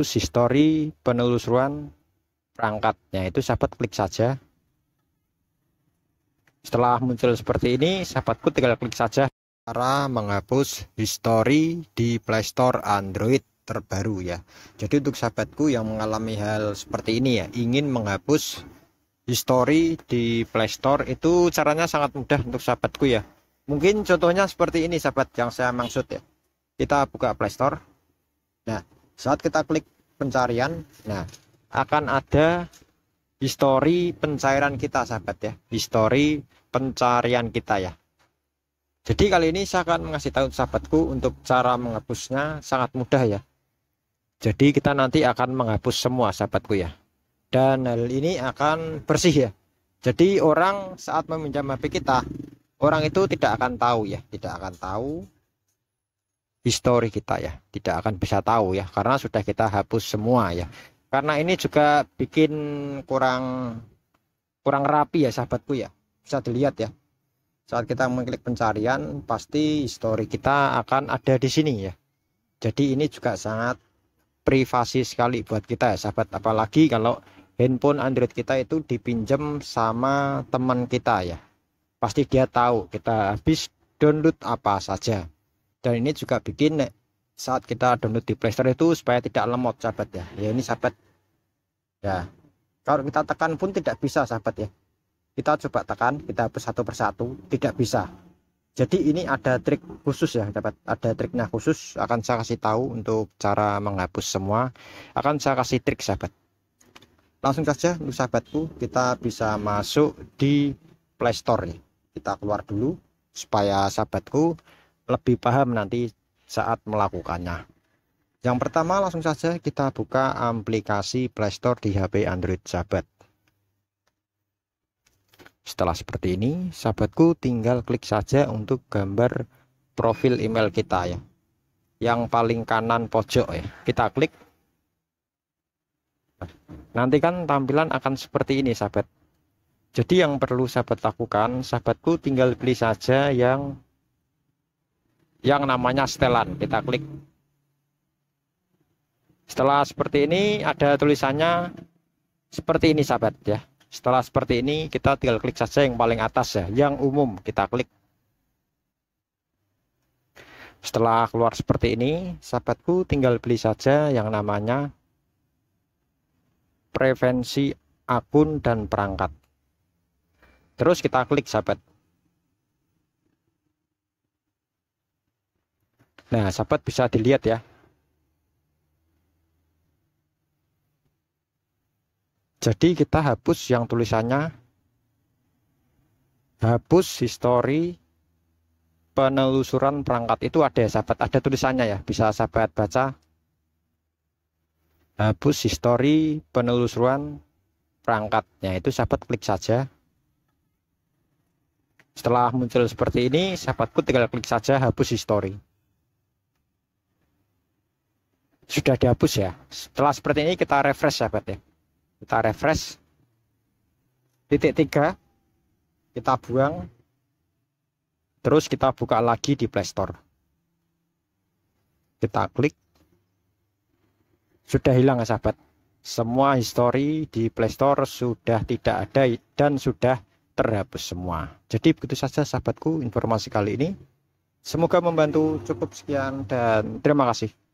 terus histori penelusuran perangkatnya itu sahabat klik saja setelah muncul seperti ini sahabatku tinggal klik saja cara menghapus history di Playstore Android terbaru ya jadi untuk sahabatku yang mengalami hal seperti ini ya ingin menghapus history di Playstore itu caranya sangat mudah untuk sahabatku ya mungkin contohnya seperti ini sahabat yang saya maksud ya kita buka Playstore nah saat kita klik pencarian nah akan ada histori pencairan kita sahabat ya histori pencarian kita ya jadi kali ini saya akan mengasih tahu sahabatku untuk cara menghapusnya sangat mudah ya jadi kita nanti akan menghapus semua sahabatku ya dan hal ini akan bersih ya jadi orang saat meminjam HP kita orang itu tidak akan tahu ya tidak akan tahu History kita ya tidak akan bisa tahu ya karena sudah kita hapus semua ya karena ini juga bikin kurang kurang rapi ya sahabatku ya bisa dilihat ya saat kita mengklik pencarian pasti history kita akan ada di sini ya jadi ini juga sangat privasi sekali buat kita ya sahabat apalagi kalau handphone Android kita itu dipinjam sama teman kita ya pasti dia tahu kita habis download apa saja dan ini juga bikin eh, saat kita download di playstore itu supaya tidak lemot sahabat ya ya ini sahabat ya kalau kita tekan pun tidak bisa sahabat ya kita coba tekan kita hapus satu persatu tidak bisa jadi ini ada trik khusus ya dapat ada triknya khusus akan saya kasih tahu untuk cara menghapus semua akan saya kasih trik sahabat langsung saja untuk sahabatku kita bisa masuk di playstore kita keluar dulu supaya sahabatku lebih paham nanti saat melakukannya. Yang pertama langsung saja kita buka aplikasi Playstore di HP Android sahabat. Setelah seperti ini, sahabatku tinggal klik saja untuk gambar profil email kita ya. Yang paling kanan pojok ya. Kita klik. Nanti kan tampilan akan seperti ini sahabat. Jadi yang perlu sahabat lakukan, sahabatku tinggal pilih saja yang yang namanya setelan. Kita klik. Setelah seperti ini ada tulisannya seperti ini sahabat ya. Setelah seperti ini kita tinggal klik saja yang paling atas ya, yang umum kita klik. Setelah keluar seperti ini, sahabatku tinggal beli saja yang namanya prevensi akun dan perangkat. Terus kita klik sahabat. Nah, sahabat bisa dilihat ya. Jadi kita hapus yang tulisannya hapus history penelusuran perangkat itu ada ya sahabat, ada tulisannya ya, bisa sahabat baca. Hapus history penelusuran perangkatnya itu sahabat klik saja. Setelah muncul seperti ini, sahabatku tinggal klik saja hapus history sudah dihapus ya. Setelah seperti ini kita refresh sahabat ya. Kita refresh. Titik tiga kita buang. Terus kita buka lagi di Play Store Kita klik. Sudah hilang ya sahabat. Semua history di Play Store sudah tidak ada dan sudah terhapus semua. Jadi begitu saja sahabatku informasi kali ini. Semoga membantu cukup sekian dan terima kasih.